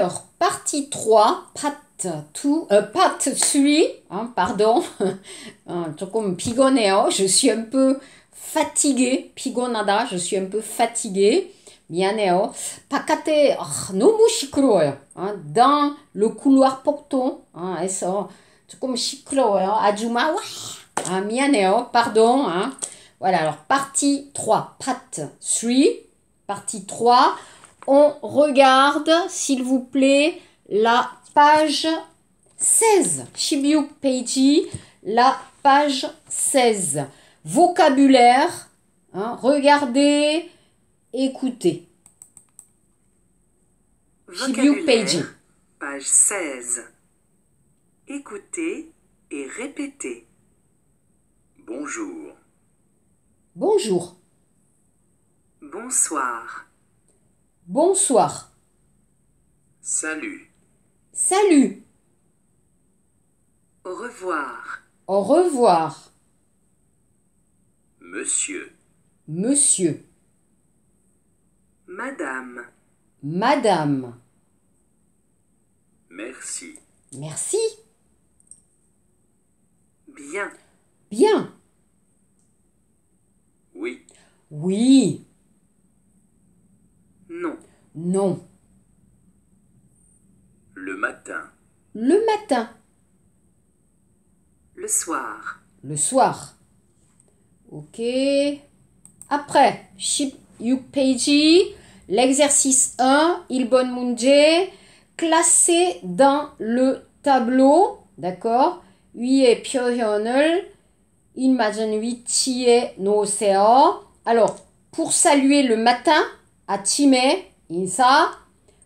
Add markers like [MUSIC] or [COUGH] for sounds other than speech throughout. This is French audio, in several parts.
Alors, partie 3, part 2, euh, part 3, hein, pardon, [LAUGHS] hein. je suis un peu fatiguée, pigonada, je suis un peu fatiguée. mianeo, 바깥에 아, 너무 dans le couloir porton, hein, et ça chiclo 시끄러워요. 아줌마, à pardon. Hein. Voilà, alors partie 3, part 3, partie 3 on regarde, s'il vous plaît, la page 16. Shibiu Peiji, la page 16. Vocabulaire, hein, regardez, écoutez. Shibiu Page 16. Écoutez et répétez. Bonjour. Bonjour. Bonsoir. Bonsoir. Salut. Salut. Au revoir. Au revoir. Monsieur. Monsieur. Madame. Madame. Merci. Merci. Bien. Bien. Oui. Oui. Non. Non. Le matin. Le matin. Le soir. Le soir. Ok. Après, ship Yukpeiji, l'exercice 1, bonne Munje, classé dans le tableau, d'accord 위에 표현을 il c'est 놓으세요. Alors, pour saluer le matin, 아침에 인사,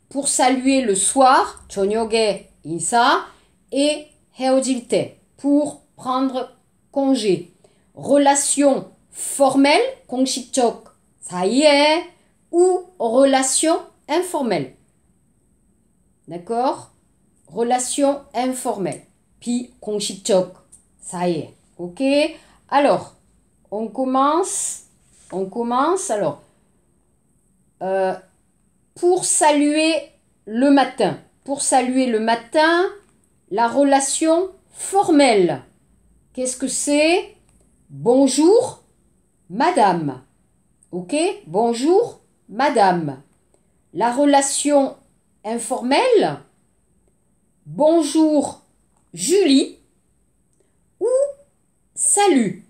pour saluer le soir, 저녁에 인사, et 헤어질 pour prendre congé. Relation formelle, y est ou relation informelle. D'accord Relation informelle. Puis y est OK Alors, on commence. On commence. Alors, euh, pour saluer le matin. Pour saluer le matin, la relation formelle. Qu'est-ce que c'est Bonjour, madame. OK Bonjour, madame. La relation informelle. Bonjour, Julie. Ou salut.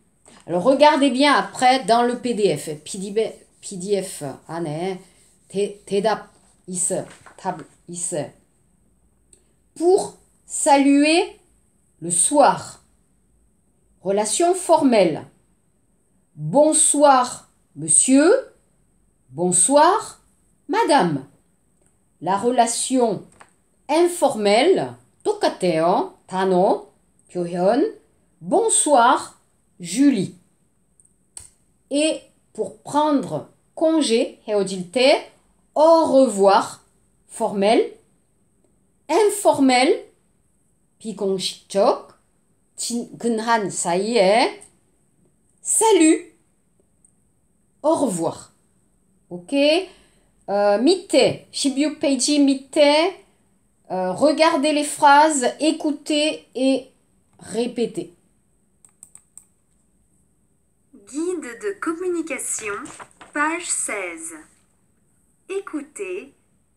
Alors regardez bien après dans le PDF. PDF 안에 대, 대답 있어. 답 Pour saluer le soir. Relation formelle. Bonsoir, monsieur. Bonsoir, madame. La relation informelle. 똑같아요. Tano. 표현. Bonsoir, Julie. Et pour prendre congé, heodilte, au revoir, formel, informel, ça y est, salut, au revoir. Ok? Euh, Mite, mité, Peiji euh, regardez les phrases, écoutez et répétez. Guide de communication page 16. Écoutez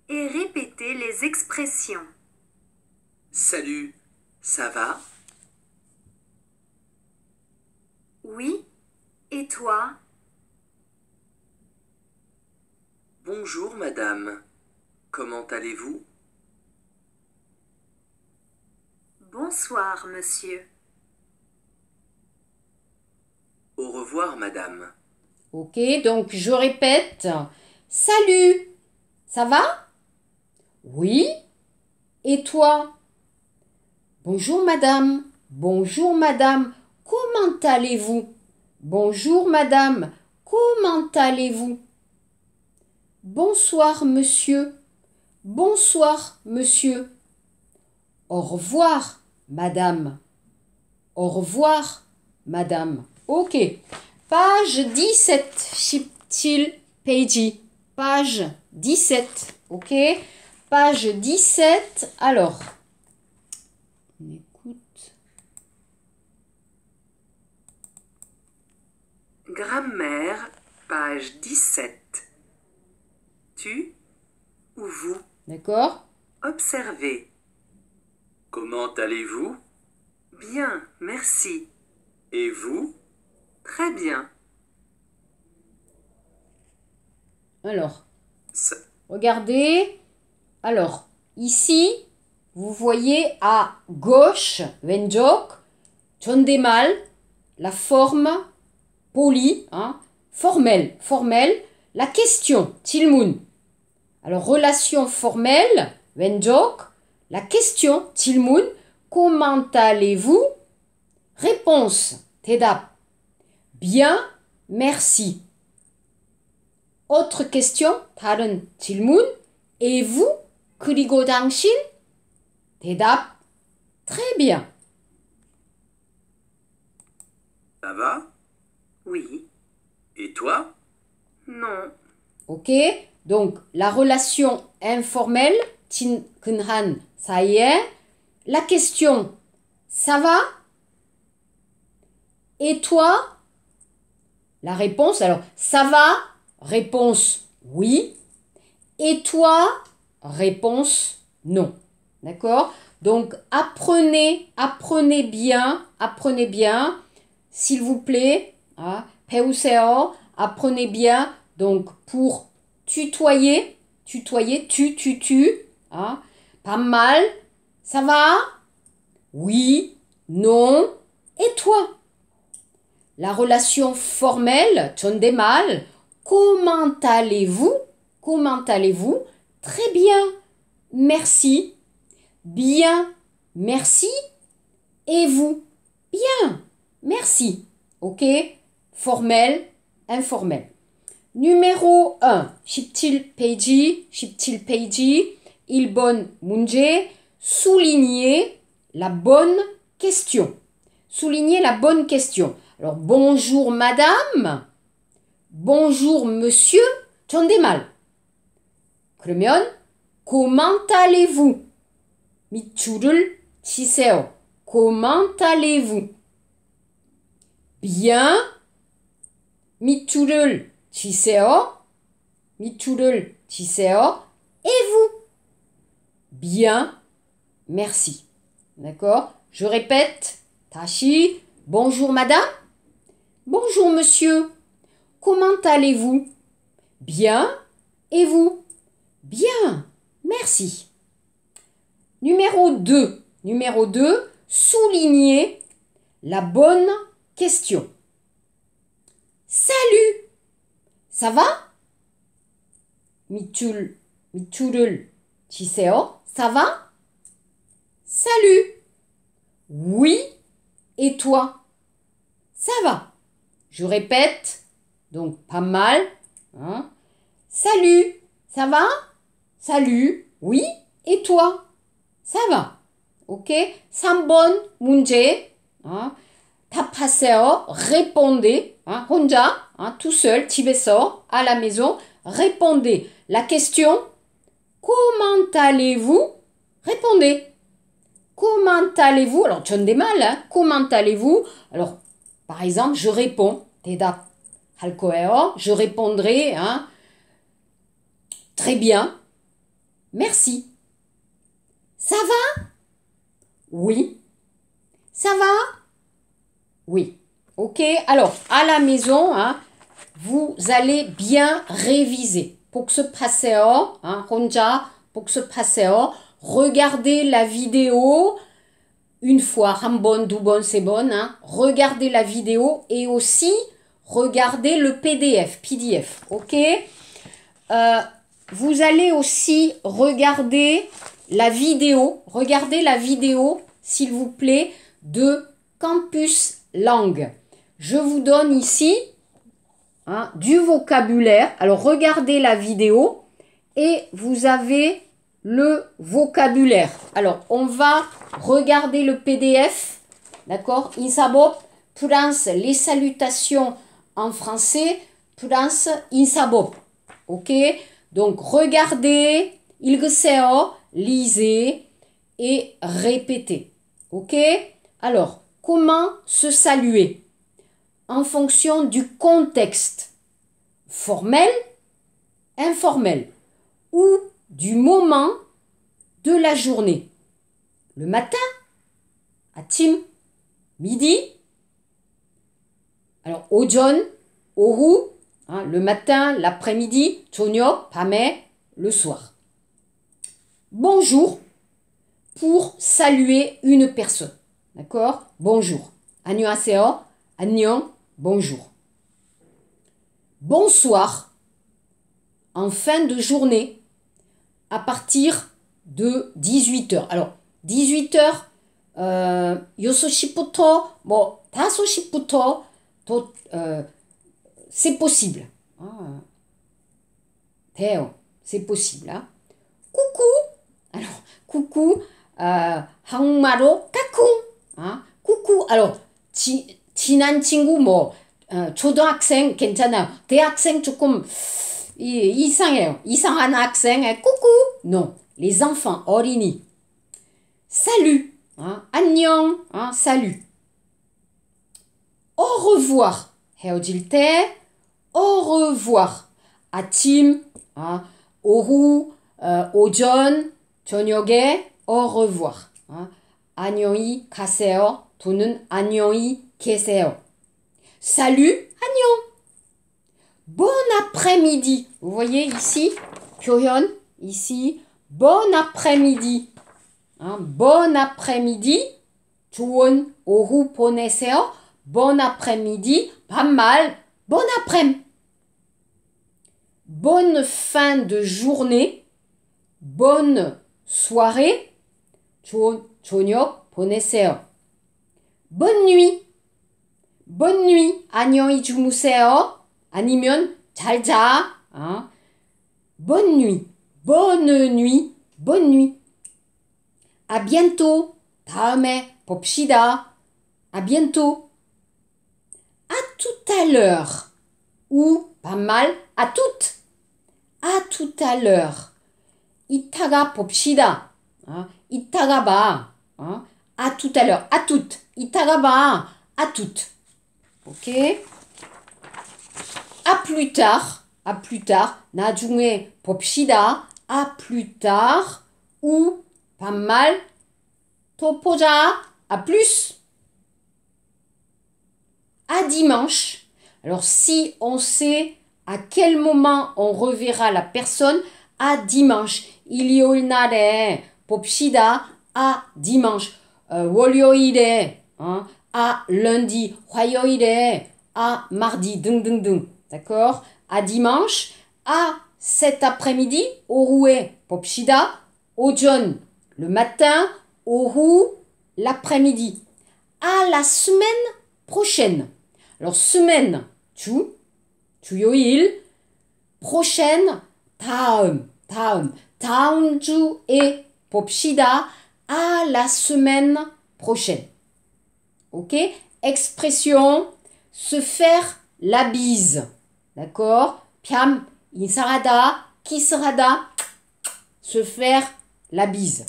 et répétez les expressions. Salut, ça va Oui, et toi Bonjour madame, comment allez-vous Bonsoir monsieur. Au revoir madame. Ok, donc je répète. Salut, ça va Oui. Et toi Bonjour madame. Bonjour madame. Comment allez-vous Bonjour madame. Comment allez-vous Bonsoir monsieur. Bonsoir monsieur. Au revoir madame. Au revoir madame. Ok. Page 17, Shiptil Peiji. Page 17, ok Page 17, alors. On écoute. Grammaire, page 17. Tu ou vous D'accord Observez. Comment allez-vous Bien, merci. Et vous Très bien. Alors, regardez. Alors, ici, vous voyez à gauche, Venjok, Chondemal, la forme polie, hein, formelle, formelle, la question, Tilmun. Alors, relation formelle, Venjok, la question, Tilmun, comment allez-vous Réponse, Tedap. Bien, merci. Autre question, 다른 질문. Et vous, 그리고 당신? très bien. Ça va? Oui. Et toi? Non. Ok, donc la relation informelle, y est. la question, ça va? Et toi? La réponse, alors, ça va Réponse oui. Et toi Réponse non. D'accord Donc, apprenez, apprenez bien, apprenez bien, s'il vous plaît. Hein, apprenez bien. Donc, pour tutoyer, tutoyer, tu, tu, tu. Hein, pas mal. Ça va Oui, non. Et toi la relation formelle, mal comment allez-vous Comment allez-vous Très bien, merci. Bien, merci. Et vous Bien, merci. Ok Formel, informel. Numéro 1. chiptil Peiji, chiptil Peiji, il bon munje. Souligner la bonne question. Souligner la bonne question. Alors bonjour madame, bonjour monsieur, mal mal comment allez-vous? Comment allez-vous? Bien. Tiseo, Tiseo, Et vous? Bien. Merci. D'accord? Je répète. Tashi, Bonjour madame. Bonjour monsieur, comment allez-vous Bien, et vous Bien, merci. Numéro 2. Numéro 2, souligner la bonne question. Salut Ça va Mitul, chiseo, ça va Salut Oui, et toi Ça va je répète, donc pas mal. Hein. Salut, ça va Salut, oui, et toi Ça va. OK Sambon 번 문제. Seo, Répondez. Hein. hein, tout seul, 집에서, à la maison. Répondez. La question, comment allez-vous Répondez. Comment allez-vous Alors, je ne mal. Hein. Comment allez-vous Alors, par exemple, je réponds. 대답 Je répondrai hein, très bien. Merci. Ça va? Oui. Ça va? Oui. Ok. Alors, à la maison, hein, vous allez bien réviser. pour passe, hein, 혼자 Regardez la vidéo une fois, Hein. Regardez la vidéo et aussi Regardez le PDF, PDF, ok euh, Vous allez aussi regarder la vidéo, regardez la vidéo, s'il vous plaît, de Campus Langue. Je vous donne ici hein, du vocabulaire. Alors, regardez la vidéo et vous avez le vocabulaire. Alors, on va regarder le PDF. D'accord prince, les salutations en français, prance insabop. Ok Donc, regardez, ilgseo, lisez et répétez. Ok Alors, comment se saluer En fonction du contexte formel, informel ou du moment de la journée. Le matin, à Tim, midi, alors, Ojon, au-rou, hein, le matin, l'après-midi, Tonyo, Pamé, le soir. Bonjour pour saluer une personne. D'accord Bonjour. 안녕하세요. annyeong, bonjour. Bonsoir en fin de journée à partir de 18h. Alors, 18h, euh, 6 bon euh, c'est possible. Hein. c'est possible. Hein? Coucou. Alors, coucou. Euh, Hangmaro. coucou Hein. coucou, alors, Tinan 친한 Coucou. coucou. coucou. coucou. coucou. coucou. coucou, Non. Les enfants, Orini. Salut. Hein. Annyeong, hein, salut au revoir. Heodilte, au revoir. Atim. Tim, hein, au euh, au John, Tonyoge, au revoir. Hein. Agnoi, Kaseo, Agnoi, Keseo. Salut, Agnon. Bon après-midi. Vous voyez ici, Kyoyon, ici, bon après-midi. Hein, bon après-midi. Tuon, Ohu, Poneseo. Bon après-midi, pas mal. Bon après-midi. Bonne fin de journée. Bonne soirée. Bonne nuit. Bonne nuit. Hein. Bonne nuit. Bonne nuit. Bonne nuit. À bientôt. 다음에 popshida. À bientôt à l'heure. Ou pas mal à toutes. À tout à l'heure. Itaga popshida hein. hein. À tout à l'heure. À toutes. itaraba À toutes. OK À plus tard. À plus tard. najume popshida À plus tard. Ou pas mal. Topoja. À plus. À dimanche. Alors si on sait à quel moment on reverra la personne, à dimanche. il y une popsida, à dimanche. Euh, hein, à lundi. à mardi. D'accord À dimanche, à cet après-midi, au rouet au John, le matin, au l'après-midi. À la semaine prochaine. Alors, semaine, chu, il Prochaine, taum, taum, to et popshida à la semaine prochaine. Ok Expression, se faire la bise. D'accord Piam, insarada, kisrada, se faire la bise.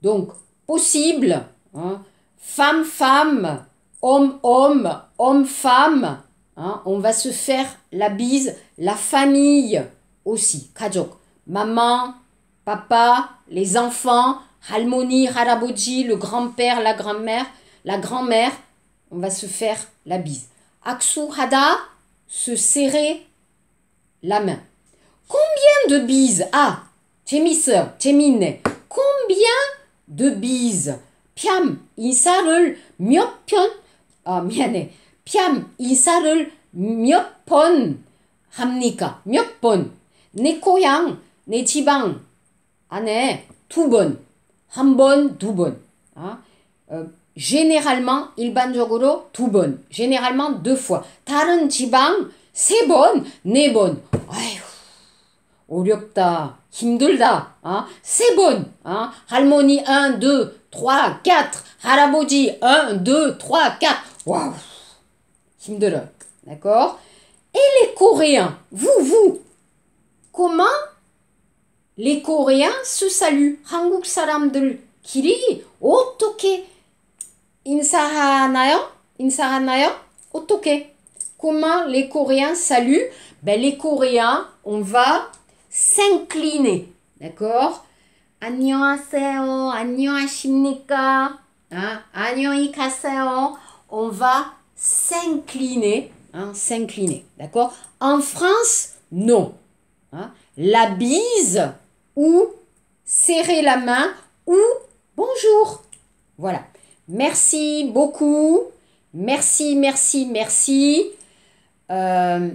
Donc, possible, hein. femme, femme, homme-homme, homme-femme, hein, on va se faire la bise, la famille aussi, kajok, maman, papa, les enfants, Halmoni, Haraboji, le grand-père, la grand-mère, la grand-mère, on va se faire la bise. Aksu Hada, se serrer la main. Combien de bises Ah, Chemise, Témine, combien de bises Piam, insarul, myopion, 아, 미안해. 뺨 이사를 몇 번 합니까? 몇 번? 내 고향, 내 지방 안에 두 번, 한 번, 두 번. 아, 어, généralement, 일반적으로 두 번. généralement deux fois. 다른 지방 세 번, 네 번. 아휴, 어렵다. 힘들다. 아, 세 번. 아, 할머니 1, 2, 3, 4. 할아버지 1, 2, 3, 4. Waouh Kimdela. D'accord Et les Coréens, vous, vous, comment les Coréens se saluent 한국 사람들끼리 어떻게 인사하나요? yo. Otoke Comment les Coréens saluent ben, Les Coréens, on va s'incliner. D'accord 안녕하세요. 안녕하십니까? 안녕히 가세요 on va s'incliner, hein, s'incliner, d'accord En France, non. Hein. La bise ou serrer la main ou bonjour. Voilà. Merci beaucoup. Merci, merci, merci. Euh,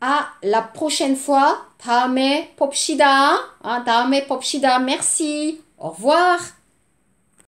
à la prochaine fois. Tame popshida. Tame hein, popshida. Merci. Au revoir.